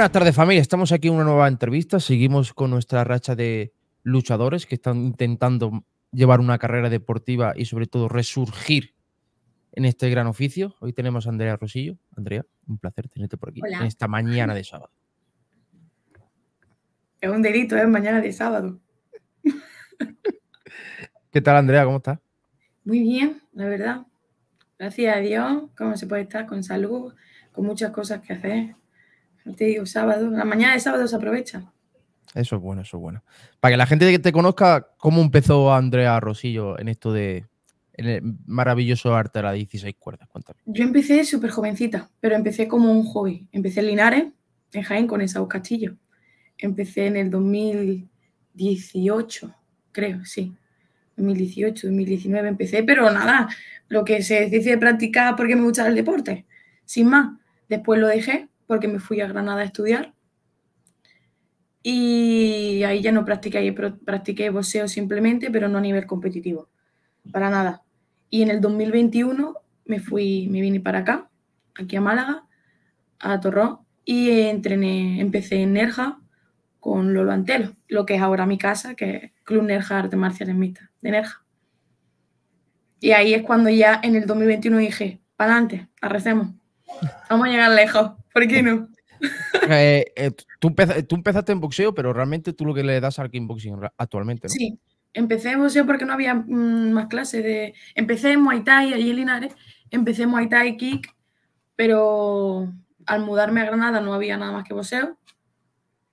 Buenas tardes familia, estamos aquí en una nueva entrevista, seguimos con nuestra racha de luchadores que están intentando llevar una carrera deportiva y sobre todo resurgir en este gran oficio. Hoy tenemos a Andrea Rosillo. Andrea, un placer tenerte por aquí en esta mañana de sábado. Es un delito, es ¿eh? mañana de sábado. ¿Qué tal Andrea? ¿Cómo estás? Muy bien, la verdad. Gracias a Dios, cómo se puede estar con salud, con muchas cosas que hacer. Te digo, sábado, la mañana de sábado se aprovecha. Eso es bueno, eso es bueno. Para que la gente que te conozca, ¿cómo empezó Andrea Rosillo en esto de el maravilloso arte de las 16 cuerdas? Yo empecé súper jovencita, pero empecé como un hobby. Empecé en Linares, en Jaén, con esa Castillo. Empecé en el 2018, creo, sí. 2018, 2019 empecé, pero nada, lo que se dice de practicar porque me gusta el deporte, sin más. Después lo dejé porque me fui a Granada a estudiar. Y ahí ya no practiqué, ahí practiqué boxeo simplemente, pero no a nivel competitivo, para nada. Y en el 2021 me fui, me vine para acá, aquí a Málaga, a Torró, y entrené, empecé en Nerja con Lolo Antelo, lo que es ahora mi casa, que es Club Nerja Arte Marciales Mixta, de Nerja. Y ahí es cuando ya en el 2021 dije, para adelante, arrecemos, vamos a llegar lejos. ¿Por qué no? Eh, eh, tú, empezaste, en boxeo, pero realmente tú lo que le das al kickboxing actualmente, ¿no? Sí, empecé en boxeo porque no había mm, más clases de... Empecé en Muay Thai allí en Linares, empecé en Muay Thai, kick, pero al mudarme a Granada no había nada más que boxeo.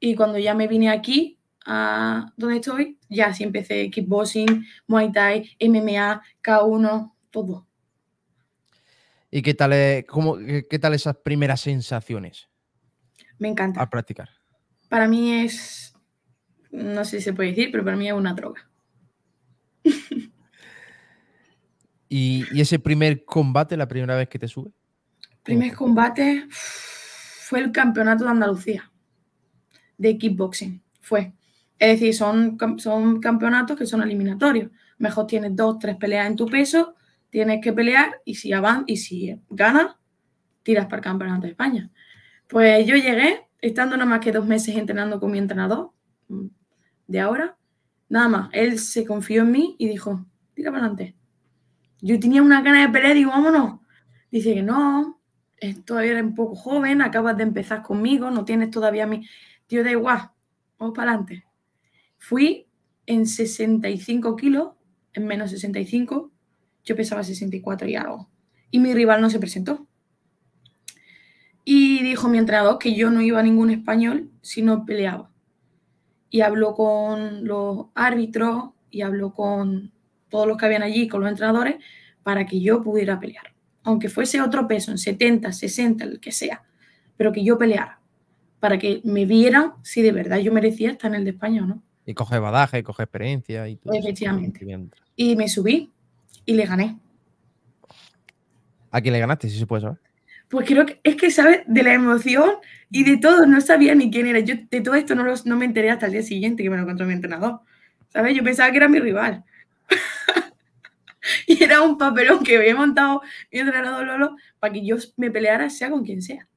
Y cuando ya me vine aquí, a donde estoy, ya sí empecé kickboxing, Muay Thai, MMA, K1, todo. ¿Y qué tal, cómo, qué tal esas primeras sensaciones? Me encanta. Al practicar. Para mí es, no sé si se puede decir, pero para mí es una droga. ¿Y, ese primer combate, la primera vez que te sube? Primer combate fue el campeonato de Andalucía de kickboxing. Fue. Es decir, son, son campeonatos que son eliminatorios. Mejor tienes dos, tres peleas en tu peso tienes que pelear y si y si ganas, tiras para el campeonato de España. Pues yo llegué, estando nada más que dos meses entrenando con mi entrenador mm, de ahora, nada más, él se confió en mí y dijo, tira para adelante. Yo tenía una gana de pelear y digo, vámonos. Dice que no, todavía eres un poco joven, acabas de empezar conmigo, no tienes todavía mi... Tío, da igual, vamos para adelante. Fui en 65 kilos, en menos 65, yo pesaba 64 y algo. Y mi rival no se presentó. Y dijo mi entrenador que yo no iba a ningún español si no peleaba. Y habló con los árbitros y habló con todos los que habían allí, con los entrenadores, para que yo pudiera pelear. Aunque fuese otro peso, en 70, 60, el que sea, pero que yo peleara. Para que me vieran si de verdad yo merecía estar en el de España no. Y coge badaje, coge experiencia y Efectivamente. Y me subí y le gané. ¿A quién le ganaste, si se puede saber? Pues creo que es que, ¿sabes? De la emoción y de todo, no sabía ni quién era. Yo de todo esto no, no me enteré hasta el día siguiente que me lo encontró mi entrenador. ¿Sabes? Yo pensaba que era mi rival. y era un papelón que había montado mi entrenador Lolo para que yo me peleara sea con quien sea.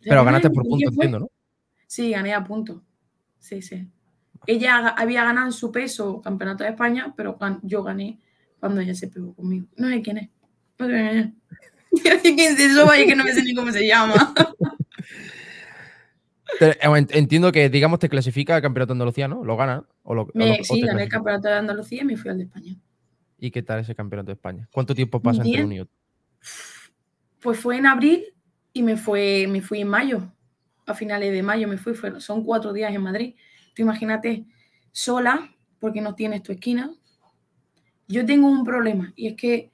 Pero ganaste por punto, entiendo, ¿no? Sí, gané a punto. Sí, sí. Ella había ganado en su peso Campeonato de España, pero yo gané cuando ella se pegó conmigo. No sé quién es. No sé quién es. que no me sé ni cómo se llama. Eh, entiendo que, digamos, te clasifica al Campeonato de Andalucía, ¿no? ¿Lo gana? O lo, sí, gané el Campeonato de Andalucía y me fui al de España. ¿Y qué tal ese Campeonato de España? ¿Cuánto tiempo pasa entre uno y otro? Pues fue en abril y me, fue, me fui en mayo. A finales de mayo me fui. son cuatro días en Madrid. Tú imagínate sola porque no tienes tu esquina. Yo tengo un problema y es que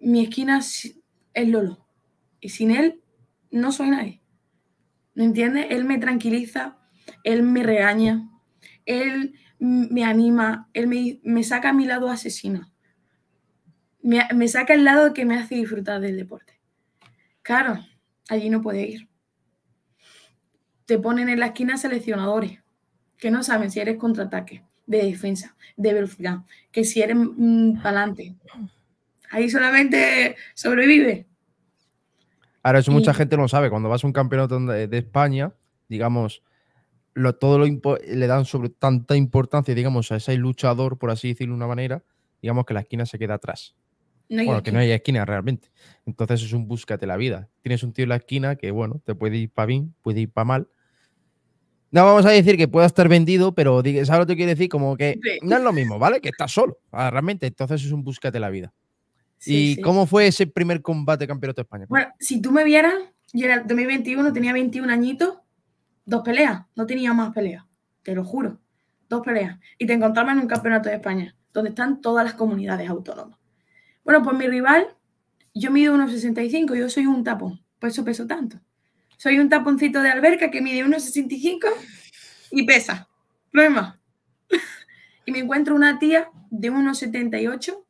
mi esquina es Lolo y sin él no soy nadie. ¿No entiendes? Él me tranquiliza, él me regaña, él me anima, él me, saca a mi lado asesino, me, me saca el lado que me hace disfrutar del deporte. Claro, allí no puede ir. Te ponen en la esquina seleccionadores que no saben si eres contraataque, de defensa, de velocidad, que si eres mm, para adelante. Ahí solamente sobrevive. Ahora, eso mucha gente no sabe. Cuando vas a un campeonato de, España, digamos, lo, todo lo le dan sobre tanta importancia, digamos, a ese luchador, por así decirlo de una manera, digamos que la esquina se queda atrás. No bueno, que no hay esquina realmente. Entonces es un búscate la vida. Tienes un tío en la esquina que, bueno, te puede ir para bien, puede ir para mal, no vamos a decir que pueda estar vendido, pero ¿sabes lo que quiero decir? Como que no es lo mismo, ¿vale? Que estás solo, realmente. Entonces es un búscate la vida. ¿Y cómo fue ese primer combate campeonato de España? Bueno, si tú me vieras, yo era el 2021 tenía 21 añitos, dos peleas, no tenía más peleas, te lo juro, dos peleas. Y te encontraba en un campeonato de España, donde están todas las comunidades autónomas. Bueno, pues mi rival, yo mido unos 65, yo soy un tapón, por eso peso tanto. Soy un taponcito de alberca que mide 1,65 y pesa. No es más. Y me encuentro una tía de 1,78,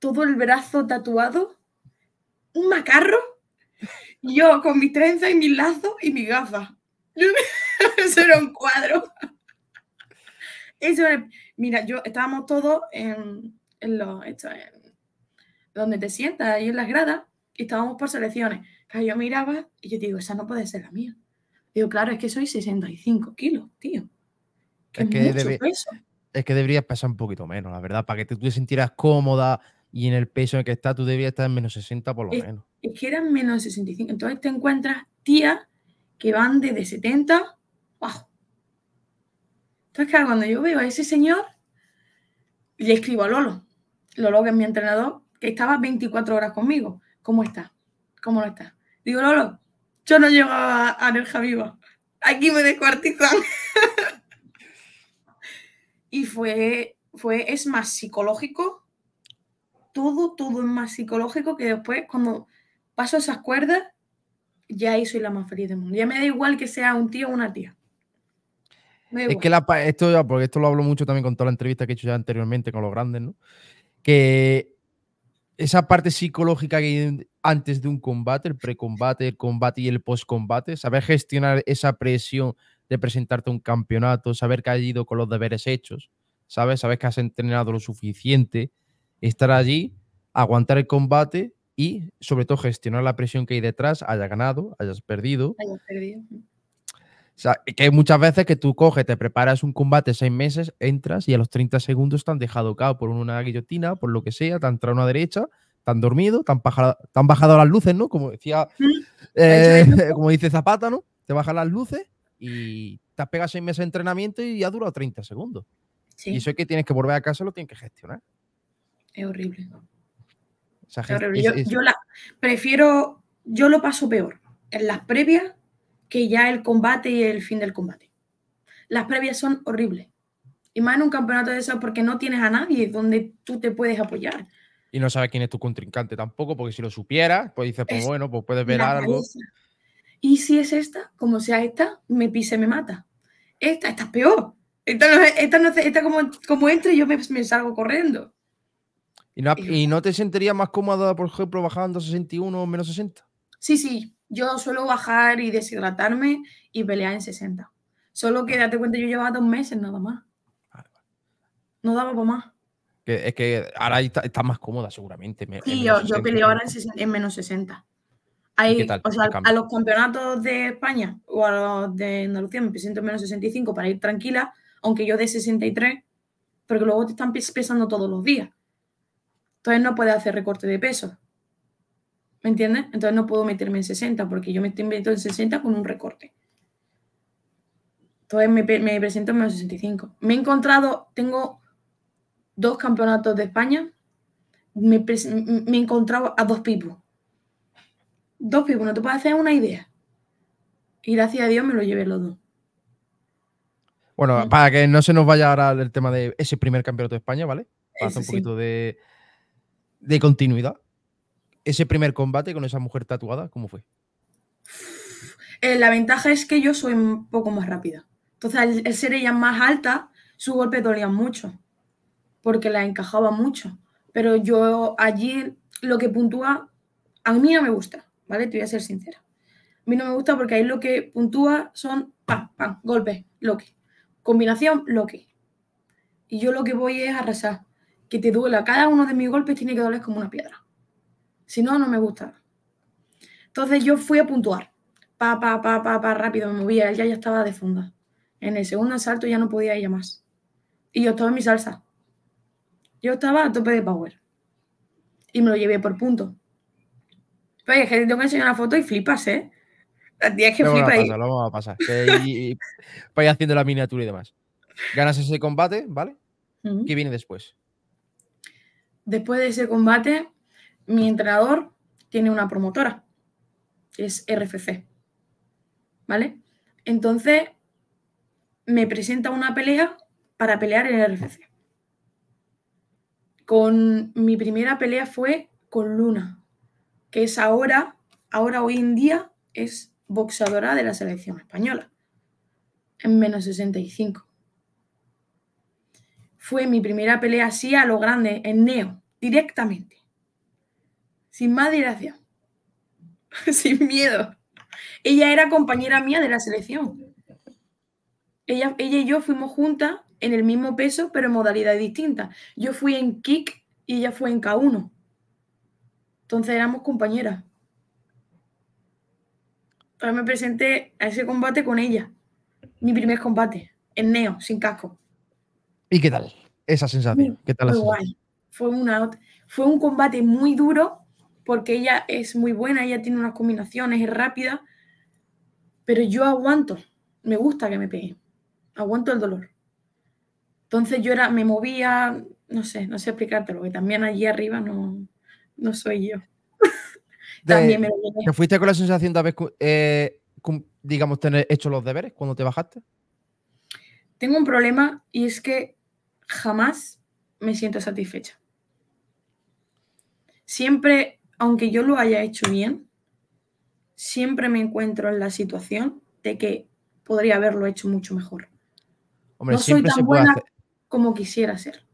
todo el brazo tatuado, un macarro, yo con mis trenza y mis lazo y mis gafas. Eso era un cuadro. Eso Mira, yo estábamos todos en, en, donde te sientas, ahí en las gradas, y estábamos por selecciones yo miraba y yo digo, esa no puede ser la mía. Digo, claro, es que soy 65 kilos, tío. es, que deberías pesar un poquito menos, la verdad, para que te, tú te sintieras cómoda y en el peso en que estás, tú debías estar en menos 60 por lo menos. Es que eran menos 65. Entonces te encuentras tías que van desde 70, ¡wow! Entonces, claro, cuando yo veo a ese señor, le escribo a Lolo, Lolo que es mi entrenador, que estaba 24 horas conmigo, ¿cómo está? ¿Cómo lo está? Digo, no, yo no llevaba a, viva. Aquí me descuartizan. y fue, fue, es más psicológico. Todo, todo es más psicológico que después cuando paso esas cuerdas, ya ahí soy la más feliz del mundo. Ya me da igual que sea un tío o una tía. Es que esto porque esto lo hablo mucho también con toda la entrevista que he hecho ya anteriormente con los grandes, ¿no? Que esa parte psicológica que antes de un combate, el precombate, el combate y el postcombate, saber gestionar esa presión de presentarte a un campeonato, saber que has ido con los deberes hechos, ¿sabes? Sabes que has entrenado lo suficiente, estar allí, aguantar el combate y sobre todo gestionar la presión que hay detrás, hayas ganado, hayas perdido. Hayas perdido. que muchas veces que tú coges, te preparas un combate seis meses, entras y a los 30 segundos te han dejado cao por una guillotina, por lo que sea, te han una derecha tan dormido, tan, han tan bajado las luces, ¿no? Como decía, mm. eh, como dice Zapata, ¿no? Te bajan las luces y te has pegado seis meses de entrenamiento y ya durado 30 segundos. Y eso es que tienes que volver a casa, lo tienes que gestionar. Es horrible. es horrible. Yo, prefiero, yo lo paso peor en las previas que ya el combate y el fin del combate. Las previas son horribles. Y más en un campeonato de esas porque no tienes a nadie donde tú te puedes apoyar y no sabes quién es tu contrincante tampoco, porque si lo supieras, pues dices, pues bueno, pues puedes ver algo. Y si es esta, como sea esta, me pise me mata. Esta, esta es peor. Esta, no, esta, no, esta como, como entre yo me, salgo corriendo. ¿Y no, te sentirías más cómoda, por ejemplo, bajando 61 o menos 60? Sí, sí. Yo suelo bajar y deshidratarme y pelear en 60. Solo que date cuenta, yo llevaba dos meses nada más. No daba para más es que ahora está, más cómoda, seguramente. Sí, yo, peleo ahora en, menos 60. a los campeonatos de España o a los de Andalucía me presento en menos 65 para ir tranquila, aunque yo de 63, porque luego te están pesando todos los días. Entonces no puedes hacer recorte de peso. ¿Me entiendes? Entonces no puedo meterme en 60 porque yo me estoy metiendo en 60 con un recorte. Entonces me, me presento en menos 65. Me he encontrado, tengo dos campeonatos de España, me, me encontraba a dos pipos. Dos pipos, no te puedes hacer una idea. Y gracias a Dios me lo llevé los dos. Bueno, mm. para que no se nos vaya ahora el tema de ese primer campeonato de España, ¿vale? Para hacer un poquito de, continuidad. Ese primer combate con esa mujer tatuada, ¿cómo fue? Eh, la ventaja es que yo soy un poco más rápida. Entonces, al, ser ella más alta, su golpe dolían mucho porque la encajaba mucho. Pero yo allí lo que puntúa, a mí no me gusta, ¿vale? Te voy a ser sincera. A mí no me gusta porque ahí lo que puntúa son pam, pam, golpe, loque. Combinación, loque. Y yo lo que voy es a arrasar. Que te duela. Cada uno de mis golpes tiene que doler como una piedra. Si no, no me gusta. Entonces yo fui a puntuar. Pa, pa, pa, pa, pa, rápido me movía. Ella ya estaba de funda. En el segundo asalto ya no podía ir más. Y yo estaba en mi salsa. Yo estaba a tope de power. Y me lo llevé por punto. oye, pues que te tengo que enseñar una foto y flipas, ¿eh? La es que no, Lo vamos a pasar, lo vamos y, haciendo la miniatura y demás. Ganas ese combate, ¿vale? ¿Qué viene después? Después de ese combate, mi entrenador tiene una promotora, es RFC. ¿Vale? Entonces, me presenta una pelea para pelear en el RFC. Con mi primera pelea fue con Luna, que es ahora, ahora hoy en día es boxeadora de la selección española, en menos 65. Fue mi primera pelea así a lo grande, en neo, directamente, sin más dilación, sin miedo. Ella era compañera mía de la selección ella, y yo fuimos juntas en el mismo peso, pero en modalidades distintas. Yo fui en kick y ella fue en K1. Entonces éramos compañeras. Ahora me presenté a ese combate con ella. Mi primer combate, en Neo, sin casco. ¿Y qué tal? Esa sensación. ¿Qué tal fue, fue un combate muy duro porque ella es muy buena, ella tiene unas combinaciones, es rápida, pero yo aguanto. Me gusta que me peguen aguanto el dolor. Entonces yo era, me movía, no sé, no sé explicártelo, que también allí arriba no, no soy yo. también me lo fuiste con la sensación de haber, eh, digamos, tener hecho los deberes cuando te bajaste? Tengo un problema y es que jamás me siento satisfecha. Siempre, aunque yo lo haya hecho bien, siempre me encuentro en la situación de que podría haberlo hecho mucho mejor no siempre soy tan se puede buena como quisiera ser.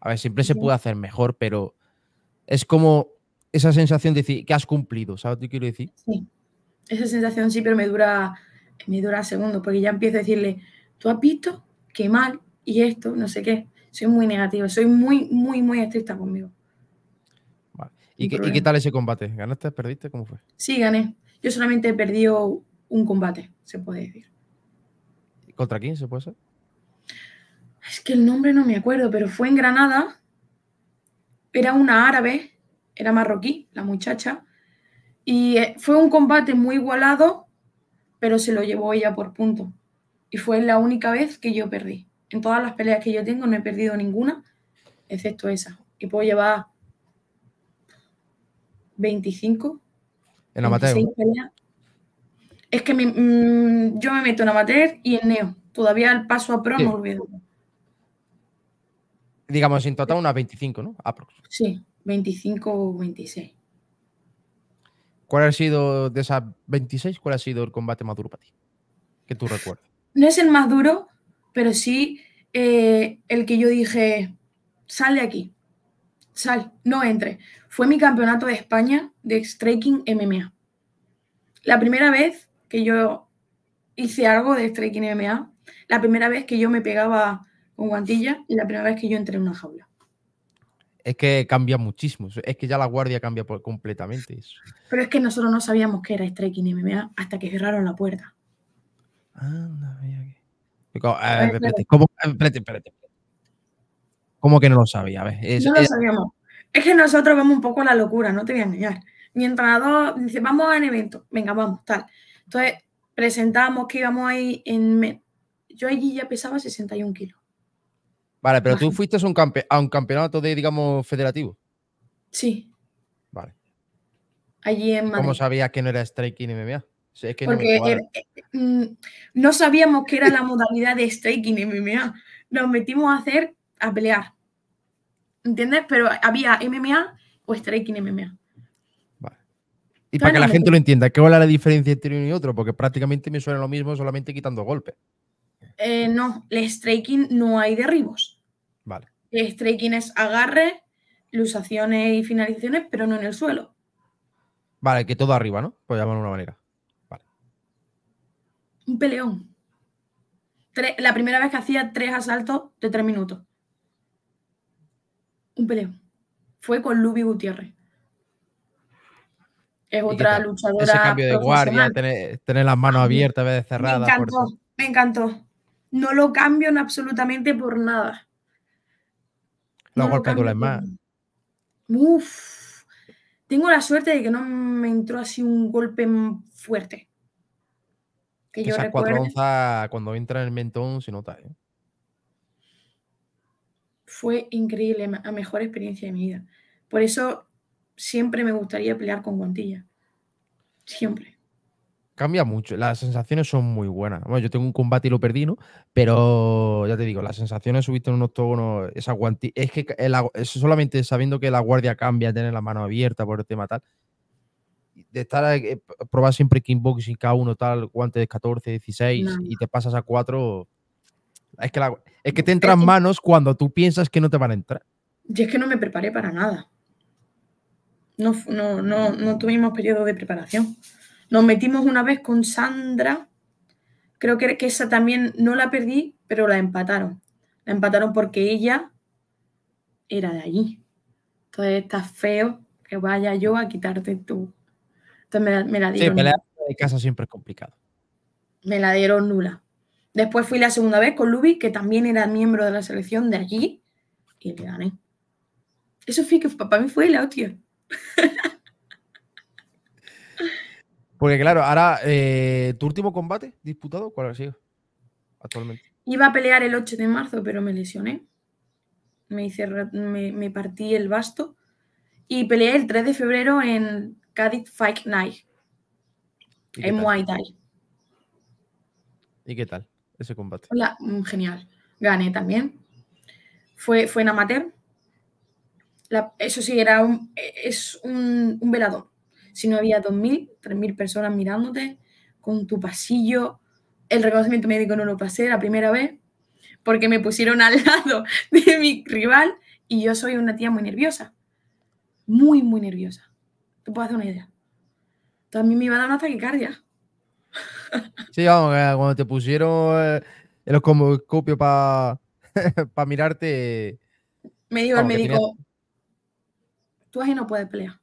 A ver, siempre se puede hacer mejor, pero es como esa sensación de decir que has cumplido, ¿sabes lo que quiero decir? Sí, esa sensación sí, pero me dura, me dura segundos, porque ya empiezo a decirle, tú has visto qué mal y esto, no sé qué. Soy muy negativo soy muy, muy, muy estricta conmigo. ¿Y, qué, tal ese combate? ¿Ganaste, perdiste? ¿Cómo fue? Sí, gané. Yo solamente he perdido un combate, se puede decir. ¿Contra 15 puede ser? Es que el nombre no me acuerdo, pero fue en Granada. Era una árabe, era marroquí, la muchacha. Y eh, fue un combate muy igualado, pero se lo llevó ella por punto. Y fue la única vez que yo perdí. En todas las peleas que yo tengo no he perdido ninguna, excepto esa. Y puedo llevar 25. En la Peleas, es que mm, yo me meto en amateur y en neo. Todavía el paso a pro sí. no olvido. Digamos, en total unas 25, ¿no? Sí, 25 o 26. ¿Cuál ha sido de esas 26? ¿Cuál ha sido el combate más duro para ti? Que tú recuerdes. No es el más duro, pero sí eh, el que yo dije, sal de aquí, sal, no entre. Fue mi campeonato de España de striking MMA. La primera vez que yo hice algo de Striking MMA, la primera vez que yo me pegaba con guantilla y la primera vez que yo entré en una jaula. Es que cambia muchísimo, es que ya la guardia cambia por completamente. Eso. Pero es que nosotros no sabíamos que era Striking MMA hasta que cerraron la puerta. Anda, mira que... Eh, eh, espérate, espérate, ¿Cómo que no lo sabía? es, que nosotros vemos un poco la locura, no te voy a engañar. Mi entrenador dice, vamos a evento, venga, vamos, tal. Entonces presentamos que íbamos ahí en... Yo allí ya pesaba 61 kilos. Vale, pero tú fuiste a un, campeonato de, digamos, federativo. Sí. Vale. Allí en Madrid. ¿Cómo sabías que no era striking MMA? Porque no, eh, mm, no, sabíamos que era la modalidad de striking MMA. Nos metimos a hacer, a pelear. ¿Entiendes? Pero había MMA o striking MMA. Y para que la gente lo entienda, ¿qué vale la diferencia entre uno y otro? Porque prácticamente me suena lo mismo solamente quitando golpes. Eh, no, el striking no hay derribos. Vale. El striking es agarre, lusaciones y finalizaciones, pero no en el suelo. Vale, que todo arriba, ¿no? Pues llamarlo de una manera. Vale. Un peleón. la primera vez que hacía tres asaltos de tres minutos. Un peleón. Fue con Lubi Gutiérrez es otra luchadora. Ese cambio de guardia, tener, las manos abiertas, a veces cerradas. Me encantó, me encantó. No lo en absolutamente por nada. Lo no golpes duelen más. Uf. Tengo la suerte de que no me entró así un golpe fuerte. Que Esas yo cuatro onzas, cuando entra en el mentón, se nota. ¿eh? Fue increíble, la mejor experiencia de mi vida. Por eso siempre me gustaría pelear con guantilla. Siempre. Cambia mucho, las sensaciones son muy buenas. Bueno, yo tengo un combate y lo perdí, ¿no? Pero ya te digo, las sensaciones subiste en un octógono, esa guantilla. Es que el, solamente sabiendo que la guardia cambia, tener la mano abierta por el tema tal, de estar a eh, eh, probar siempre y cada uno tal, guantes 14, 16 y te pasas a 4. Es que, es que te entran manos cuando tú piensas que no te van a entrar. y es que no me preparé para nada. No, no, tuvimos periodo de preparación. Nos metimos una vez con Sandra. Creo que, esa también no la perdí, pero la empataron. La empataron porque ella era de allí. Entonces está feo que vaya yo a quitarte tú. Entonces me, la dieron. Sí, de casa siempre es complicado. Me la dieron nula. Después fui la segunda vez con Lubi, que también era miembro de la selección de allí, y le gané. Eso fue que para mí fue la hostia. Porque claro, ahora, eh, ¿tu último combate disputado cuál ha sido actualmente? Iba a pelear el 8 de marzo, pero me lesioné. Me, hice, me, partí el basto. Y peleé el 3 de febrero en Cadiz Fight Night. En Muay Thai. ¿Y qué tal ese combate? Mm, genial. Gané también. Fue, fue en amateur eso sí, era es un, un velador. Si no había 2.000, 3.000 personas mirándote con tu pasillo. El reconocimiento médico no lo pasé la primera vez porque me pusieron al lado de mi rival y yo soy una tía muy nerviosa. Muy, muy nerviosa. Tú puedes hacer una idea. También a mí me iba a dar una taquicardia. Sí, vamos, eh, cuando te pusieron eh, el oscomoscopio para mirarte. Me dijo el médico, Tú así no puedes pelear.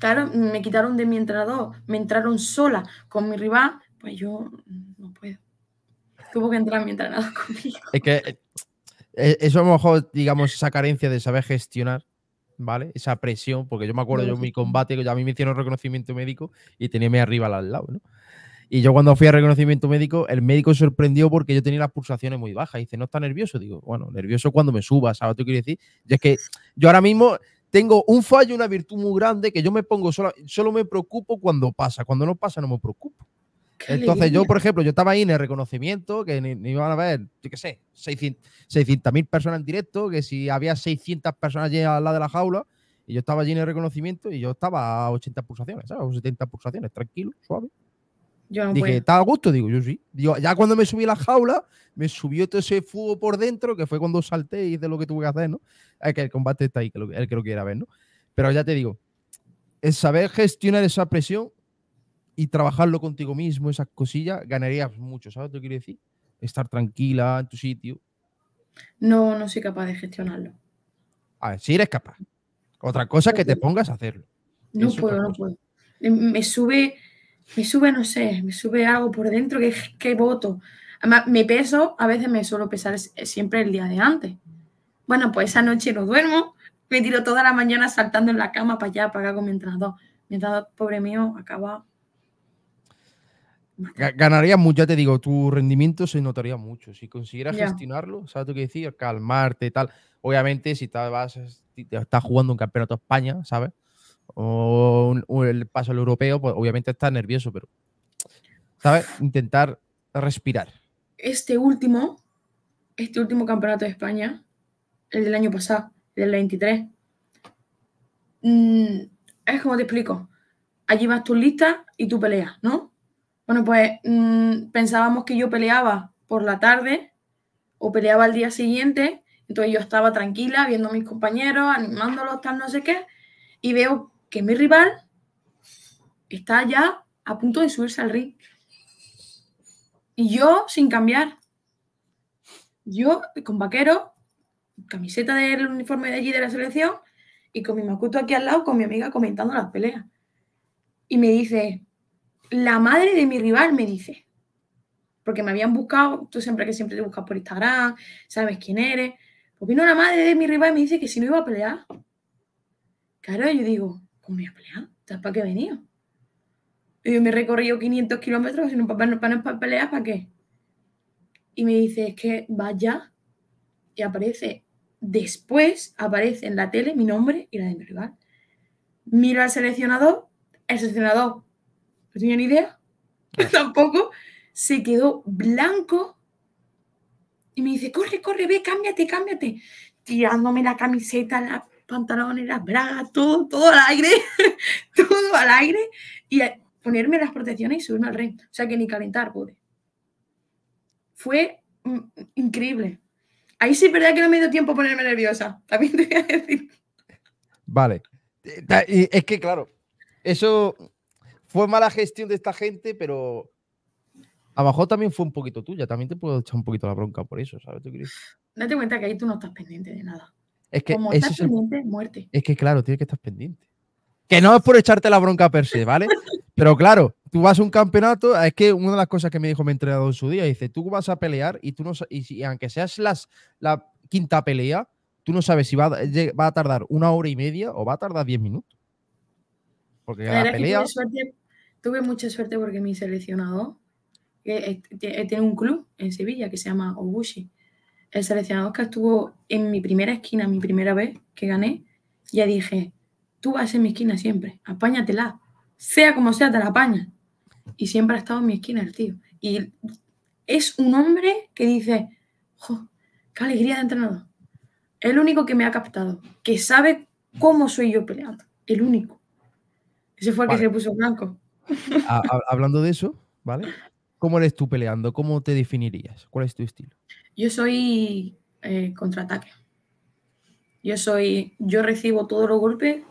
Claro, me quitaron de mi entrenador, me entraron sola con mi rival, pues yo no puedo. Tuvo que entrar mi entrenador conmigo. Es que eh, eh, eso a lo mejor, digamos, esa carencia de saber gestionar, ¿vale? Esa presión, porque yo me acuerdo, yo en mi combate, a mí me hicieron reconocimiento médico y tenía arriba al lado, ¿no? Y yo cuando fui a reconocimiento médico, el médico sorprendió porque yo tenía las pulsaciones muy bajas. dice, ¿no está nervioso? Digo, bueno, nervioso cuando me suba, ¿sabes? Tú quieres decir, es que yo ahora mismo tengo un fallo, una virtud muy grande que yo me pongo solo, solo me preocupo cuando pasa, cuando no pasa no me preocupo. Entonces yo, por ejemplo, yo estaba ahí en el reconocimiento, que ni, iban a ver, yo qué sé, 600.000 600, personas en directo, que si había 600 personas allí al lado de la jaula, y yo estaba allí en el reconocimiento y yo estaba a 80 pulsaciones, ¿sabes? O 70 pulsaciones, tranquilo, suave. Dije, ¿está a gusto? Digo, yo sí. ya cuando me subí a la jaula, me subió todo ese fuego por dentro, que fue cuando salté y hice lo que tuve que hacer, ¿no? Es que el combate está ahí, que el que lo quiera ver, ¿no? Pero ya te digo, el saber gestionar esa presión y trabajarlo contigo mismo, esas cosillas, ganarías mucho, ¿sabes lo que quiero decir? Estar tranquila en tu sitio. No, no soy capaz de gestionarlo. A ver, si sí eres capaz. Otra cosa es que te pongas a hacerlo. No puedo, no puedo. Me sube me sube, no sé, me sube algo por dentro que, que voto. Además, me peso, a veces me suelo pesar siempre el día de antes. Bueno, pues esa noche no duermo, me tiro toda la mañana saltando en la cama para allá, para acá con mi entrenador. Mi pobre mío, acaba. Ganaría mucho, ya te digo, tu rendimiento se notaría mucho. Si consiguieras gestionarlo, ¿sabes tú qué decir? Calmarte y tal. Obviamente, si estás, vas, estás jugando un campeonato de España, ¿sabes? o, el paso al europeo, pues obviamente está nervioso, pero ¿sabes? Intentar respirar. Este último, este último campeonato de España, el del año pasado, el del 23, mm, es como te explico. Allí vas tú lista y tú peleas, ¿no? Bueno, pues mm, pensábamos que yo peleaba por la tarde o peleaba al día siguiente, entonces yo estaba tranquila viendo a mis compañeros, animándolos, tal, no sé qué, y veo que mi rival está ya a punto de subirse al ring. Y yo sin cambiar. Yo con vaquero, camiseta del uniforme de allí de la selección y con mi macuto aquí al lado con mi amiga comentando las peleas. Y me dice, la madre de mi rival me dice, porque me habían buscado, tú siempre que siempre te buscas por Instagram, sabes quién eres. Pues vino la madre de mi rival y me dice que si no iba a pelear. Claro, yo digo, ¿Cómo para qué venido? Y yo me he recorrido 500 kilómetros sin un papel, para, para ¿para qué? Y me dice, es que vaya. Y aparece, después aparece en la tele mi nombre y la de mi rival. Miro al seleccionador, el seleccionador, no tenía ni idea, tampoco, se quedó blanco y me dice, corre, corre, ve, cámbiate, cámbiate. Tirándome la camiseta, la pantalones, las bragas, todo, todo al aire, todo al aire, y ponerme las protecciones y subirme al ring. O sea que ni calentar pude. Fue mm, increíble. Ahí sí es verdad que no me dio tiempo a ponerme nerviosa, también te voy a decir. Vale. Eh, es que, claro, eso fue mala gestión de esta gente, pero a también fue un poquito tuya. También te puedo echar un poquito la bronca por eso, ¿sabes? ¿Tú Date cuenta que ahí tú no estás pendiente de nada. Es que Como pendiente, muerte. Es que claro, tienes que estar pendiente. Que no es por echarte la bronca per se, ¿vale? Pero claro, tú vas a un campeonato, es que una de las cosas que me dijo mi entrenador en su día, dice, tú vas a pelear y tú no y, y aunque seas las, la quinta pelea, tú no sabes si va, a tardar una hora y media o va a tardar diez minutos. Porque la, pelea... Tuve, mucha suerte porque mi seleccionador eh, eh, tiene un club en Sevilla que se llama Obushi el seleccionador que estuvo en mi primera esquina, mi primera vez que gané, ya dije, tú vas en mi esquina siempre, apáñatela, sea como sea, te la apañas. Y siempre ha estado en mi esquina el tío. Y es un hombre que dice, jo, qué alegría de entrenador. El único que me ha captado, que sabe cómo soy yo peleando, el único. Ese fue el que se puso blanco. hablando de eso, ¿vale? ¿Cómo eres tú peleando? ¿Cómo te definirías? ¿Cuál es tu estilo? Yo soy eh, contraataque. Yo soy, yo recibo todos los golpes,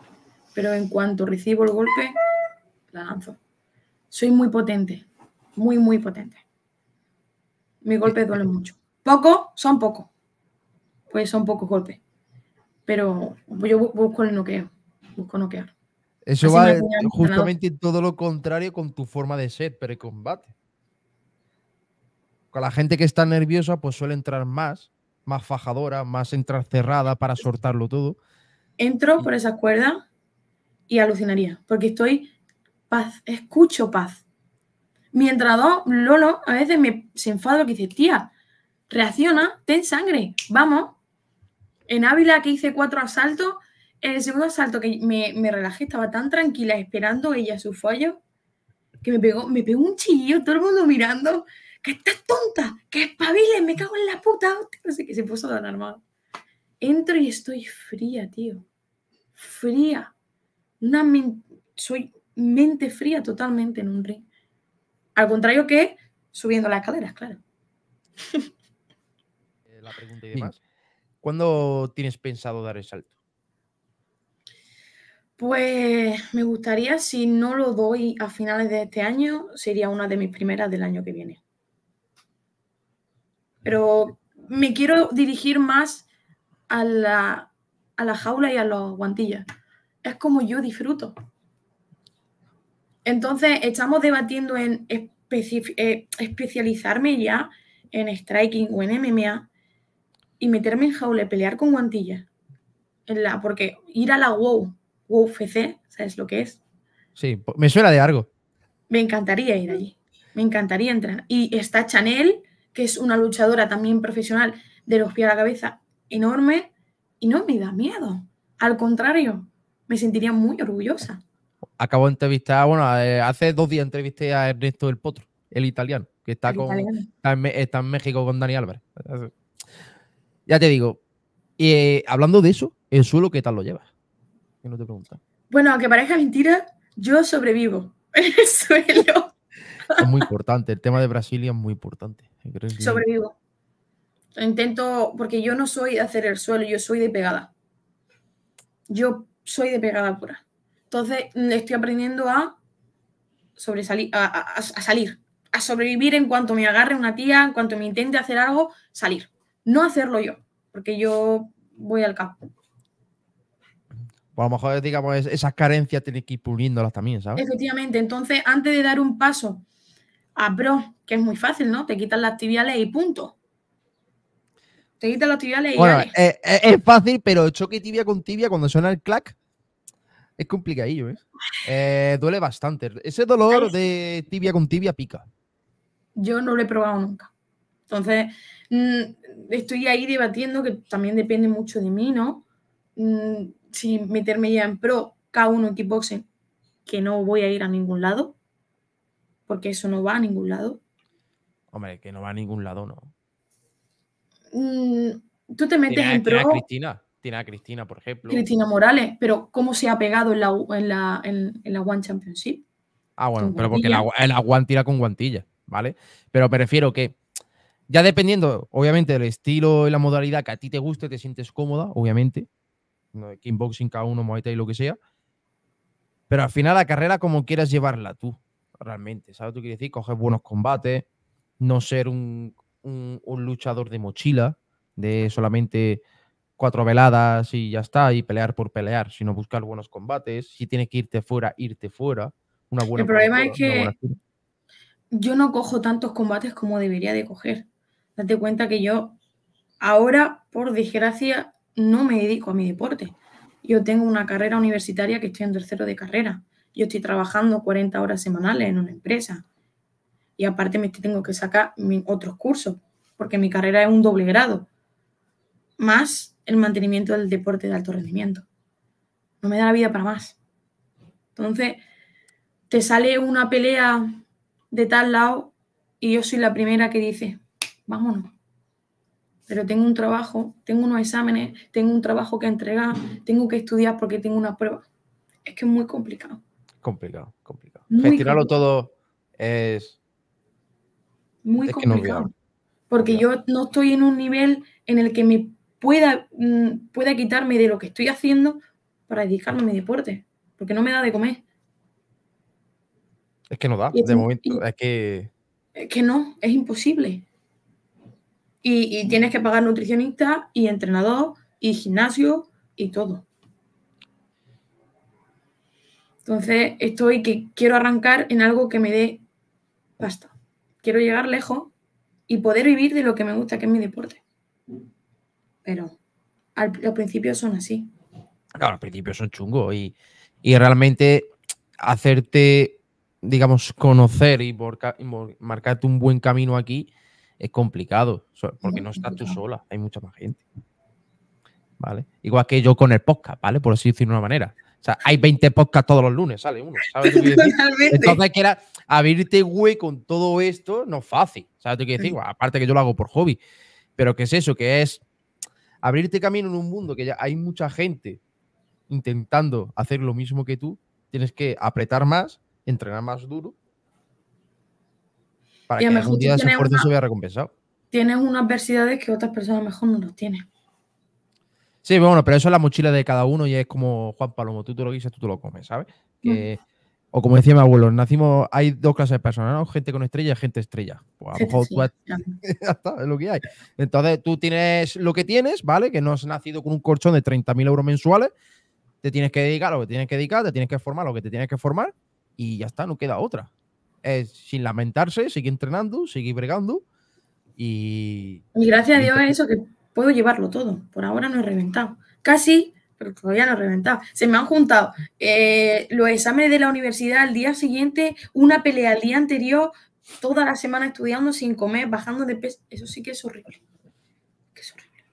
pero en cuanto recibo el golpe, la lanzo. Soy muy potente, muy, muy potente. Mis golpes duelen mucho. Poco, son pocos. Pues son pocos golpes. Pero yo busco el noqueo, busco noquear. Eso va justamente todo lo contrario con tu forma de ser, pero el combate la gente que está nerviosa, pues suele entrar más, más fajadora, más entrar cerrada para soltarlo todo. Entro por esa cuerda y alucinaría, porque estoy paz, escucho paz. Mientras dos, Lolo a veces me, se enfada que dice, tía, reacciona, ten sangre, vamos. En Ávila que hice cuatro asaltos, en el segundo asalto que me, relajé, estaba tan tranquila esperando ella su follo, que me pegó, me pegó un chillido, todo el mundo mirando que estás tonta, que espabiles, me cago en la puta, no sé qué, se puso tan armado. Entro y estoy fría, tío. Fría. Una soy mente fría totalmente en un ring. Al contrario que subiendo las caderas, claro. Eh, la pregunta y demás. ¿Cuándo tienes pensado dar el salto? Pues me gustaría, si no lo doy a finales de este año, sería una de mis primeras del año que viene. Pero me quiero dirigir más a la, jaula y a los guantillas. Es como yo disfruto. Entonces, estamos debatiendo en eh, especializarme ya en striking o en MMA y meterme en jaula y pelear con guantillas. la, porque ir a la WoW, WoW FC, ¿sabes lo que es? Sí, me suena de algo. Me encantaría ir allí. Me encantaría entrar. Y está Chanel, que es una luchadora también profesional de los pies a la cabeza enorme y no me da miedo. Al contrario, me sentiría muy orgullosa. Acabo de entrevistar, bueno, eh, hace dos días entrevisté a Ernesto del Potro, el italiano, que está, con, está en, México con Dani Álvarez. Ya te digo, eh, hablando de eso, el suelo, ¿qué tal lo llevas? no te Bueno, aunque parezca mentira, yo sobrevivo en el suelo es muy importante. El tema de Brasilia es muy importante. Sobrevivo. Intento, porque yo no soy de hacer el suelo, yo soy de pegada. Yo soy de pegada pura. Entonces mm, estoy aprendiendo a sobresalir, a, salir, a sobrevivir en cuanto me agarre una tía, en cuanto me intente hacer algo, salir. No hacerlo yo, porque yo voy al campo. Pues a lo mejor, digamos, esas carencias tienes que ir puliéndolas también, ¿sabes? Efectivamente, entonces antes de dar un paso abro, ah, que es muy fácil, ¿no? Te quitan las tibiales y punto. Te quitan las tibiales y bueno, eh, eh, es, fácil, pero choque tibia con tibia cuando suena el clac es complicadillo, ¿eh? eh duele bastante. Ese dolor de tibia con tibia pica. Yo no lo he probado nunca. Entonces, mm, estoy ahí debatiendo que también depende mucho de mí, ¿no? Sin mm, si meterme ya en pro K1 kickboxing, que no voy a ir a ningún lado, porque eso no va a ningún lado. Hombre, que no va a ningún lado, no. Mm, tú te metes en pro. ¿tiene a Cristina, por ejemplo. Cristina Morales, pero ¿cómo se ha pegado en la, One Championship? Ah, bueno, pero porque la, la One tira con guantilla, ¿vale? Pero prefiero que ya dependiendo, obviamente, del estilo y la modalidad que a ti te guste, te sientes cómoda, obviamente. Kickboxing, K1, Muay y lo que sea. Pero al final la carrera como quieras llevarla tú realmente. ¿Sabes tú quieres decir? Coger buenos combates, no ser un, luchador de mochila, de solamente cuatro veladas y ya está, y pelear por pelear, sino buscar buenos combates. Si tienes que irte fuera, irte fuera. Una buena El problema es que yo no cojo tantos combates como debería de coger. Date cuenta que yo ahora, por desgracia, no me dedico a mi deporte. Yo tengo una carrera universitaria que estoy en tercero de carrera. Yo estoy trabajando 40 horas semanales en una empresa y aparte me tengo que sacar otros cursos, porque mi carrera es un doble grado, más el mantenimiento del deporte de alto rendimiento. No me da la vida para más. Entonces, te sale una pelea de tal lado y yo soy la primera que dice, vámonos. Pero tengo un trabajo, tengo unos exámenes, tengo un trabajo que entregar, tengo que estudiar porque tengo unas pruebas Es que es muy complicado complicado, complicado. Gestionarlo todo es. Muy complicado. porque yo no estoy en un nivel en el que me pueda, mm, pueda quitarme de lo que estoy haciendo para dedicarme a mi deporte. Porque no me da de comer. Es que no da, de momento. es que. Es que no, es imposible. y tienes que pagar nutricionista y entrenador y gimnasio y todo. Entonces, estoy que quiero arrancar en algo que me dé pasta. Quiero llegar lejos y poder vivir de lo que me gusta, que es mi deporte. Pero los principios son así. Claro, los principios son chungos y, realmente hacerte, digamos, conocer y, marcarte un buen camino aquí es complicado, porque no estás tú sola, hay mucha más gente. ¿Vale? Igual que yo con el podcast, ¿vale? Por así decirlo de una manera. O sea, hay 20 podcasts todos los lunes, sale uno. ¿sabes? Entonces, que era abrirte güey con todo esto no es fácil. ¿Sabes? Te quiero decir, aparte que yo lo hago por hobby. Pero ¿qué es eso? Que es abrirte camino en un mundo que ya hay mucha gente intentando hacer lo mismo que tú. Tienes que apretar más, entrenar más duro. Para y que algún día ese esfuerzo se vea recompensado. Tienes unas adversidades que otras personas mejor no lo tienen. Sí, bueno, pero eso es la mochila de cada uno y es como Juan Palomo, tú te lo guisas, tú te lo comes, ¿sabes? Que, O como decía mi abuelo, nacimos, hay dos clases de personas, ¿no? Gente con estrella y gente estrella. Pues a lo mejor tú es lo que hay. Entonces tú tienes lo que tienes, ¿vale? Que no has nacido con un colchón de 30.000 euros mensuales, te tienes que dedicar lo que tienes que dedicar, te tienes que formar lo que te tienes que formar y ya está, no queda otra. Es sin lamentarse, sigue entrenando, sigue bregando y... Y gracias a Dios eso que puedo llevarlo todo. Por ahora no he reventado. Casi, pero todavía no he reventado. Se me han juntado eh, los exámenes de la universidad al día siguiente, una pelea al día anterior, toda la semana estudiando sin comer, bajando de peso. Eso sí que es horrible. Que es horrible.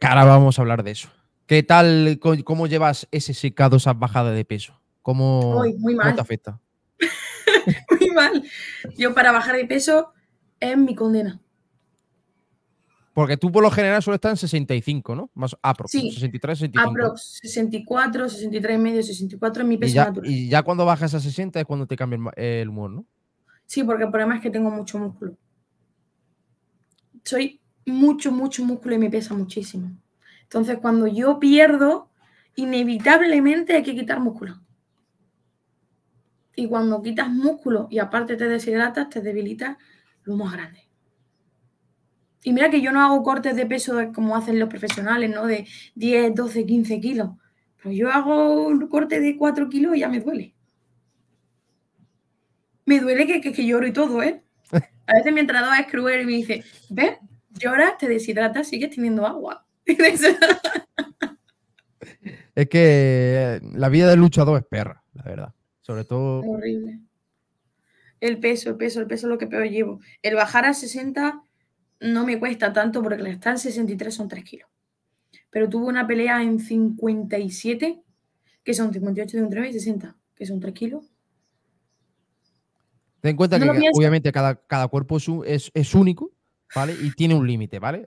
Ahora vamos a hablar de eso. ¿Qué tal, cómo llevas ese secado, esa bajada de peso? ¿Cómo, muy mal. ¿cómo afecta? muy mal. Yo para bajar de peso es mi condena. Porque tú por lo general solo estás en 65, ¿no? Más aprox. 63, 64. Aprox 64, 63 y medio, 64 es mi peso y ya, natural. Y ya cuando bajas a 60 es cuando te cambia el, el, humor, ¿no? Sí, porque el problema es que tengo mucho músculo. Soy mucho, mucho músculo y me pesa muchísimo. Entonces, cuando yo pierdo, inevitablemente hay que quitar músculo. Y cuando quitas músculo y aparte te deshidratas, te debilitas lo más grande. Y mira que yo no hago cortes de peso como hacen los profesionales, ¿no? De 10, 12, 15 kilos. Pero yo hago un corte de 4 kilos y ya me duele. Me duele que, lloro y todo, ¿eh? A veces mi entrenador a cruel y me dice, ves, lloras, te deshidratas, sigues teniendo agua. es que la vida del luchador es perra, la verdad. Sobre todo... horrible. El peso, el peso, el peso es lo que peor llevo. El bajar a 60 no me cuesta tanto porque la está 63 son 3 kilos. Pero tuve una pelea en 57, que son 58 de un 3 y 60, que son 3 kilos. Ten en cuenta que obviamente cada, cada cuerpo es, único, ¿vale? Y tiene un límite, ¿vale?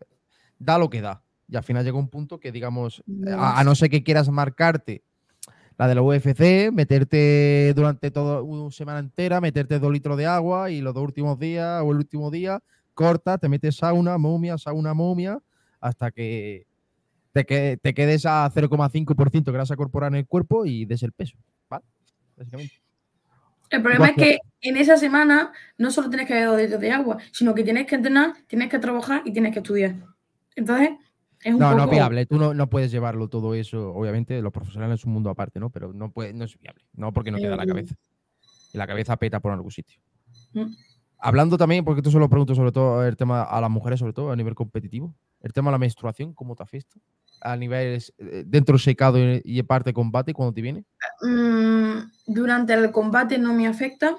Da lo que da. Y al final llega un punto que, digamos, eh, A, no ser que quieras marcarte la de la UFC, meterte durante toda una semana entera, meterte dos litros de agua y los dos últimos días o el último día corta, te metes sauna, momia, sauna, momia, hasta que te, te quedes a 0,5% grasa corporal en el cuerpo y des el peso, El problema es que en esa semana no solo tienes que haber dos litros de agua, sino que tienes que entrenar, tienes que trabajar y tienes que estudiar. Entonces, es un no, no es viable. Tú no, puedes llevarlo todo eso. Obviamente, los profesionales es un mundo aparte, ¿no? Pero no, puede, no es viable. No, porque no queda la eh, cabeza. Y la cabeza peta por algún sitio. Mm. Hablando también, porque tú lo pregunto sobre todo el tema a las mujeres, sobre todo a nivel competitivo, el tema de la menstruación, ¿cómo te afecta? A niveles eh, dentro del secado y parte combate, ¿cuándo te viene? Mm, durante el combate no me afecta,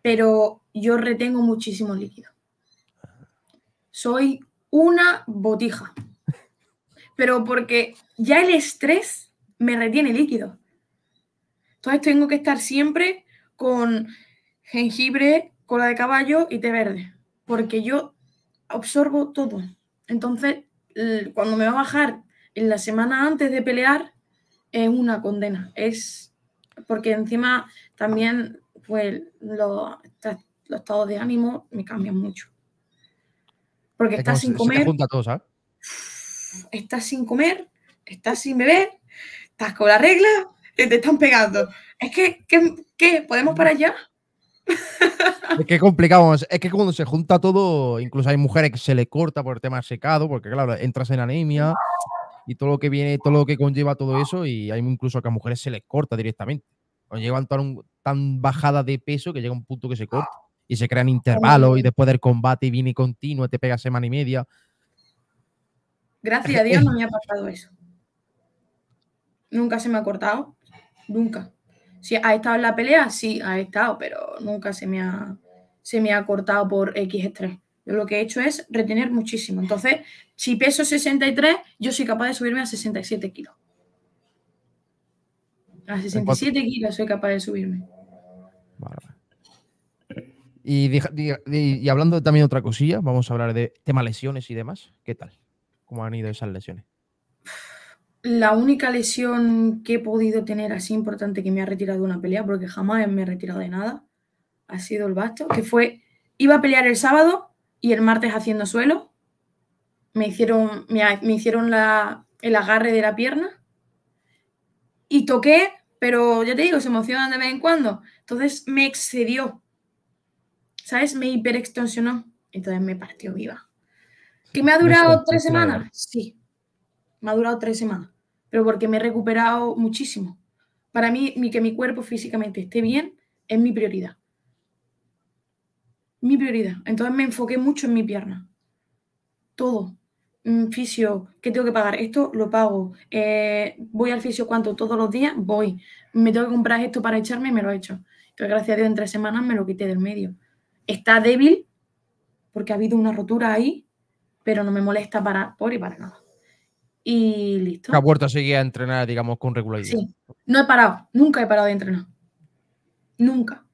pero yo retengo muchísimo líquido. Soy una botija. Pero porque ya el estrés me retiene líquido. Entonces tengo que estar siempre con jengibre, cola de caballo y té verde, porque yo absorbo todo. Entonces, cuando me va a bajar en la semana antes de pelear, es una condena. Es porque encima también pues los, estados de ánimo me cambian mucho. Porque estás sin comer. Estás sin comer, estás sin beber, estás con la regla, te están pegando. Es que, ¿qué, podemos para allá? Es que complicado, es que cuando se junta todo, incluso hay mujeres que se le corta por el tema secado, porque claro, entras en anemia y todo lo que viene, todo lo que conlleva todo eso, y hay incluso que a mujeres se les corta directamente. O llevan tan, tan bajada de peso que llega un punto que se corta y se crean intervalos y después del combate viene continuo, te pega semana y media. Gracias a Dios no me ha pasado eso. Nunca se me ha cortado, nunca. Si ¿Ha estado en la pelea? Sí, ha estado, pero nunca se me ha, se me ha cortado por X estrés. Yo lo que he hecho es retener muchísimo. Entonces, si peso 63, yo soy capaz de subirme a 67 kilos. A 67 kilos soy capaz de subirme. Y, hablando también de otra cosilla, vamos a hablar de tema lesiones y demás. ¿Qué tal? ¿Cómo han ido esas lesiones? la única lesión que he podido tener así importante que me ha retirado de una pelea, porque jamás me he retirado de nada, ha sido el basto, que fue, iba a pelear el sábado y el martes haciendo suelo, me hicieron, me, hicieron el agarre de la pierna y toqué, pero ya te digo, se emocionan de vez en cuando, entonces me excedió, ¿sabes? Me hiperextensionó, entonces me partió viva. ¿Que me ha durado tres semanas? Sí, me ha durado tres semanas pero porque me he recuperado muchísimo. Para mí, que mi cuerpo físicamente esté bien es mi prioridad. Mi prioridad. Entonces me enfoqué mucho en mi pierna. Todo. Mm, fisio, ¿qué tengo que pagar? Esto lo pago. Eh, ¿Voy al fisio cuánto? ¿Todos los días? Voy. ¿Me tengo que comprar esto para echarme? y Me lo he hecho. Entonces, gracias a Dios, en tres semanas me lo quité del medio. Está débil porque ha habido una rotura ahí, pero no me molesta para por y para nada y listo. La puerta a entrenar, digamos, con regularidad. Sí, no he parado, nunca he parado de entrenar. Nunca.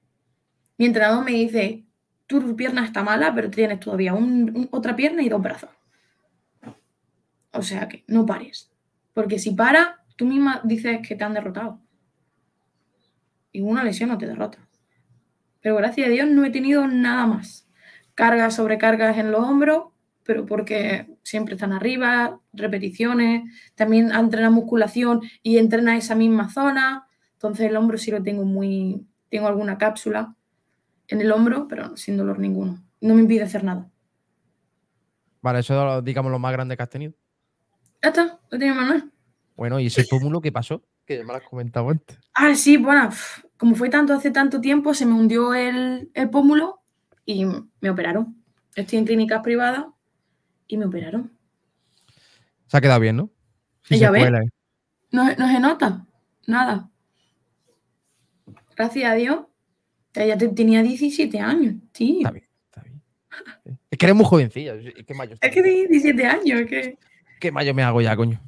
Mi entrenador me dice, tu pierna está mala, pero tienes todavía otra pierna y dos brazos. O sea que no pares. Porque si para, tú misma dices que te han derrotado. Y una lesión no te derrota. Pero gracias a Dios no he tenido nada más. Cargas, sobrecargas en los hombros, pero porque siempre están arriba, repeticiones, también entrena musculación y entrena esa misma zona, entonces el hombro sí lo tengo muy, tengo alguna cápsula en el hombro, pero sin dolor ninguno, no me impide hacer nada. Vale, eso es, digamos, lo más grande que has tenido. Ya está, lo tengo Manuel. Bueno, ¿y ese pómulo qué pasó? Que ya me lo has comentado antes. Ah, sí, bueno, como fue tanto hace tanto tiempo, se me hundió el, el pómulo y me operaron. Estoy en clínicas privadas y me operaron. Se ha quedado bien, ¿no? No, se nota nada. Gracias a Dios. Ya tenía 17 años, tío. Está bien, está bien. Es que eres muy jovencilla. Es que 17 años. ¿Qué mayo me hago ya, coño?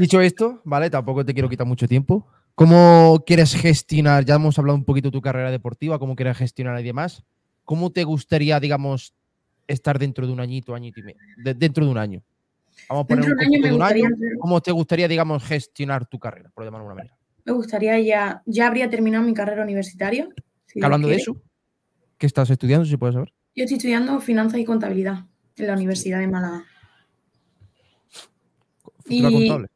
Dicho esto, ¿vale? Tampoco te quiero quitar mucho tiempo. ¿Cómo quieres gestionar? Ya hemos hablado un poquito de tu carrera deportiva, cómo quieres gestionar y demás. ¿Cómo te gustaría, digamos, estar dentro de un añito, añito y medio, dentro de un año? Vamos a poner un, año de un año, ¿Cómo te gustaría, digamos, gestionar tu carrera, por llamarlo de manera? Me gustaría ya, ya habría terminado mi carrera universitaria. hablando de eso, ¿qué estás estudiando, si puedes saber? Yo estoy estudiando finanzas y contabilidad en la Universidad de Málaga. Y... contable?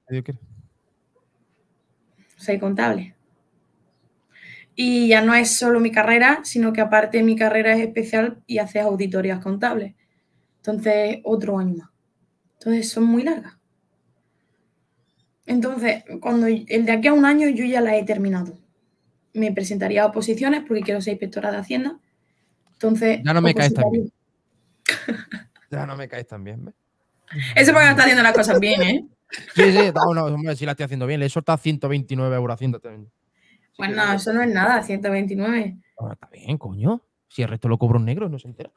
soy contable. Y ya no es solo mi carrera, sino que aparte mi carrera es especial y haces auditorías contables. Entonces, otro año más. Entonces, son muy largas. Entonces, cuando el de aquí a un año yo ya la he terminado. Me presentaría a oposiciones porque quiero ser inspectora de Hacienda. Entonces. Ya no me caes tan bien. ya no me caes tan bien. Eso porque no está haciendo las cosas bien, ¿eh? Sí, sí, sí la estoy haciendo bien. Le he soltado 129 euros haciendo bueno, pues no, eso no es nada, 129. Ahora está bien, coño. Si el resto lo cobro un negro, no se entera.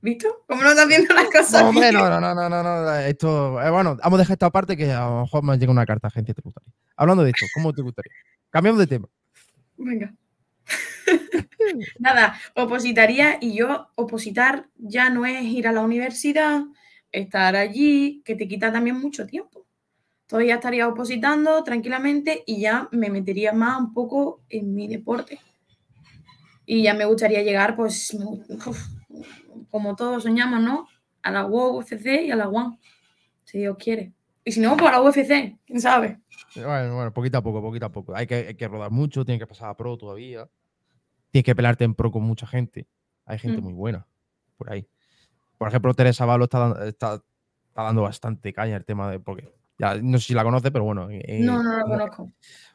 ¿Visto? ¿Cómo no están viendo las cosas? No, no, no, no, no, no, Esto, eh, bueno, vamos a dejar esta parte que a lo mejor me llega una carta, gente, te Hablando de esto, ¿cómo te gustaría? Cambiamos de tema. Venga. Nada, opositaría y yo opositar ya no es ir a la universidad, estar allí, que te quita también mucho tiempo. Todavía estaría opositando tranquilamente y ya me metería más un poco en mi deporte. Y ya me gustaría llegar, pues, como todos soñamos, ¿no? A la UFC y a la One, si Dios quiere. Y si no, pues la UFC, quién sabe. Bueno, bueno, poquito a poco, poquito a poco. Hay que, hay que rodar mucho, tiene que pasar a pro todavía. Tienes que pelarte en pro con mucha gente. Hay gente mm. muy buena por ahí. Por ejemplo, Teresa Balo está, está, dando bastante caña el tema de porque no sé si la conoce, pero bueno. Eh, no, no la eh, conozco.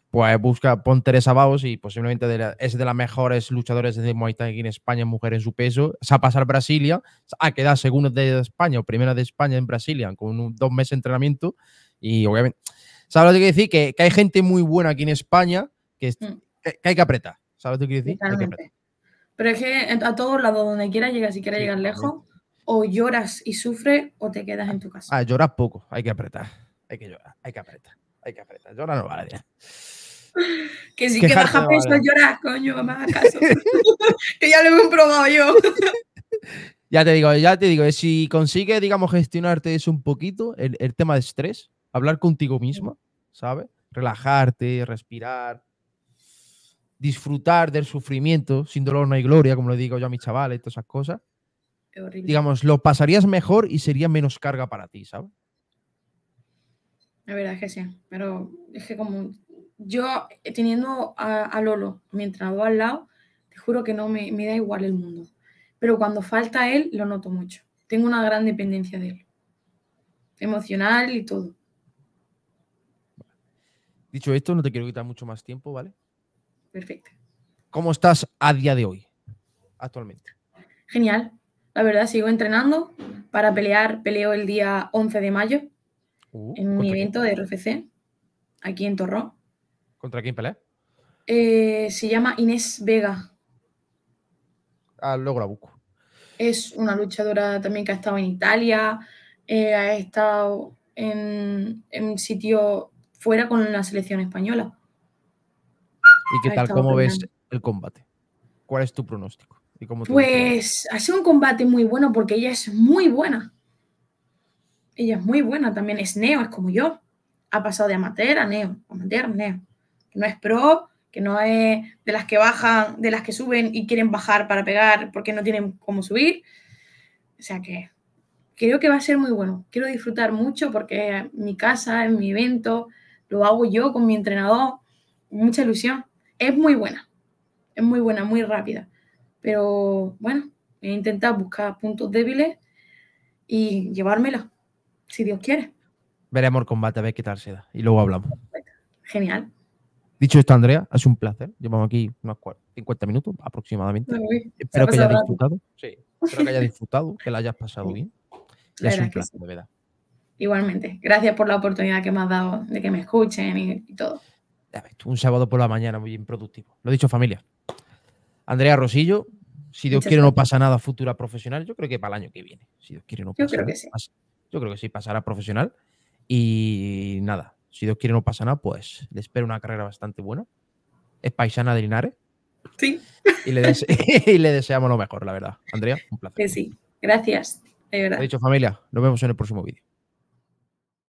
Pues busca, pon Teresa Baos y posiblemente es de las mejores luchadoras de Muay aquí en España, mujer en su peso. Se ha pasado a Brasilia, ha quedado segunda de España o primera de España en Brasilia con un, dos meses de entrenamiento. Y obviamente, ¿sabes lo que quiero decir? Que, hay gente muy buena aquí en España mm. que, hay que apretar. ¿Sabes lo que quiero decir? Pero es que a todos lados, donde quieras llegar, si quieres llegar lejos, o lloras y sufres o te quedas en tu casa. Ah, lloras poco, hay que apretar hay que llorar, hay que apretar, hay que apretar. Llorar no vale. Que sí que baja peso llorar, coño, mamá. que ya lo he probado yo. ya te digo, ya te digo, si consigues, digamos, gestionarte eso un poquito, el, tema de estrés, hablar contigo mismo, ¿sabes? Relajarte, respirar, disfrutar del sufrimiento, sin dolor no hay gloria, como le digo yo a mis chavales, todas esas cosas. Digamos, lo pasarías mejor y sería menos carga para ti, ¿sabes? La verdad es que sí, pero es que como yo eh, teniendo a, Lolo, mientras entrenador al lado, te juro que no me, me, da igual el mundo. Pero cuando falta él, lo noto mucho. Tengo una gran dependencia de él. Emocional y todo. Dicho esto, no te quiero quitar mucho más tiempo, ¿vale? Perfecto. ¿Cómo estás a día de hoy, actualmente? Genial. La verdad, sigo entrenando para pelear. Peleo el día 11 de mayo Uh, en un evento de RFC, aquí en Torró. ¿Contra quién pelea? Eh, se llama Inés Vega. Ah, luego la Es una luchadora también que ha estado en Italia, eh, ha estado en, un sitio fuera con la selección española. ¿Y qué tal? ¿Cómo ves el combate? ¿Cuál es tu pronóstico? ¿Y cómo pues ha sido un combate muy bueno porque ella es muy buena. Ella es muy buena también, es neo, es como yo. Ha pasado de amateur a neo, amateur neo. no es pro, que no es de las que bajan, de las que suben y quieren bajar para pegar porque no tienen cómo subir. O sea que creo que va a ser muy bueno. Quiero disfrutar mucho porque mi casa, en mi evento, lo hago yo con mi entrenador. Mucha ilusión. Es muy buena. Es muy buena, muy rápida. Pero bueno, he intentado buscar puntos débiles y llevármela si Dios quiere. Veremos el combate, a ver qué tal se da. Y luego hablamos. Genial. Dicho esto, Andrea, es un placer. Llevamos aquí unos 50 minutos aproximadamente. espero que hayas disfrutado. espero que hayas disfrutado, que la hayas pasado bien. Y un placer, de verdad. Igualmente. Gracias por la oportunidad que me has dado de que me escuchen y, todo. un sábado por la mañana muy improductivo. Lo dicho, familia. Andrea Rosillo, si Dios quiere no pasa nada futura profesional, yo creo que para el año que viene. Si Dios quiere no yo creo Que sí. Yo creo que sí pasará profesional. Y nada, si Dios quiere no pasa nada, pues le espero una carrera bastante buena. Es paisana de Linares. Sí. Y le, deseamos lo mejor, la verdad. Andrea, un placer. Que sí. Gracias. De verdad. dicho familia, nos vemos en el próximo vídeo.